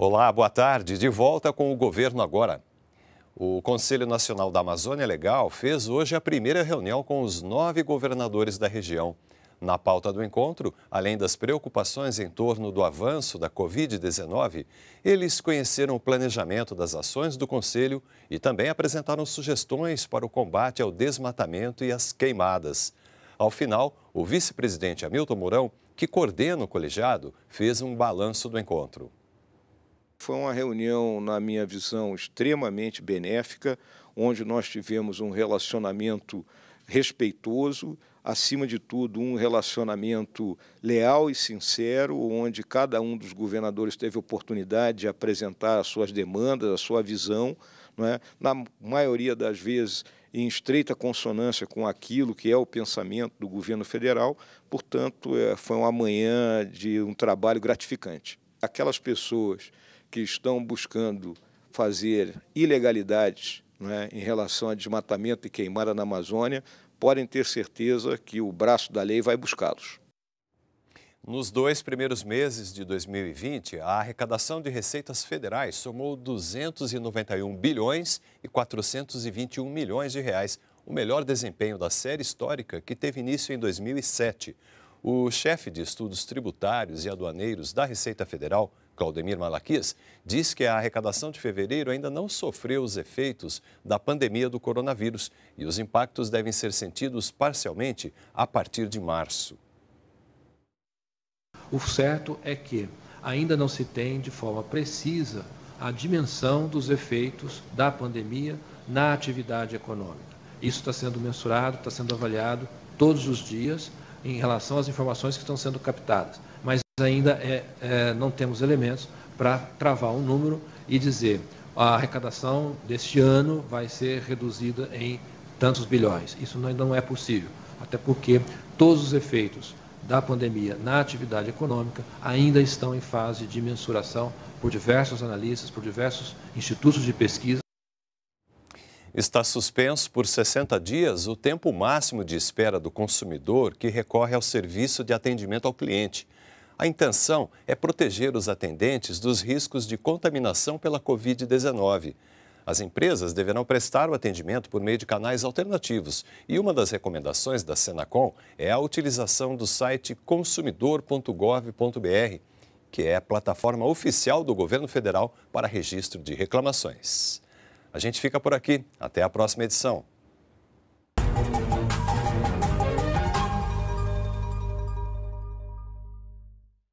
Olá, boa tarde. De volta com o governo agora. O Conselho Nacional da Amazônia Legal fez hoje a primeira reunião com os nove governadores da região. Na pauta do encontro, além das preocupações em torno do avanço da Covid-19, eles conheceram o planejamento das ações do Conselho e também apresentaram sugestões para o combate ao desmatamento e às queimadas. Ao final, o vice-presidente Hamilton Mourão, que coordena o colegiado, fez um balanço do encontro. Foi uma reunião, na minha visão, extremamente benéfica, onde nós tivemos um relacionamento respeitoso, acima de tudo, um relacionamento leal e sincero, onde cada um dos governadores teve oportunidade de apresentar as suas demandas, a sua visão, não é? na maioria das vezes em estreita consonância com aquilo que é o pensamento do governo federal, portanto, é, foi uma manhã de um trabalho gratificante. Aquelas pessoas que estão buscando fazer ilegalidades né, em relação a desmatamento e queimada na Amazônia, podem ter certeza que o braço da lei vai buscá-los. Nos dois primeiros meses de 2020, a arrecadação de receitas federais somou 291 bilhões e 421 milhões de reais, o melhor desempenho da série histórica que teve início em 2007. O chefe de estudos tributários e aduaneiros da Receita Federal, Claudemir Malaquias, diz que a arrecadação de fevereiro ainda não sofreu os efeitos da pandemia do coronavírus e os impactos devem ser sentidos parcialmente a partir de março. O certo é que ainda não se tem de forma precisa a dimensão dos efeitos da pandemia na atividade econômica. Isso está sendo mensurado, está sendo avaliado todos os dias em relação às informações que estão sendo captadas. Mas ainda é, é, não temos elementos para travar um número e dizer a arrecadação deste ano vai ser reduzida em tantos bilhões. Isso ainda é, não é possível, até porque todos os efeitos da pandemia na atividade econômica ainda estão em fase de mensuração por diversos analistas, por diversos institutos de pesquisa. Está suspenso por 60 dias o tempo máximo de espera do consumidor que recorre ao serviço de atendimento ao cliente. A intenção é proteger os atendentes dos riscos de contaminação pela Covid-19. As empresas deverão prestar o atendimento por meio de canais alternativos e uma das recomendações da Senacom é a utilização do site consumidor.gov.br, que é a plataforma oficial do governo federal para registro de reclamações. A gente fica por aqui. Até a próxima edição.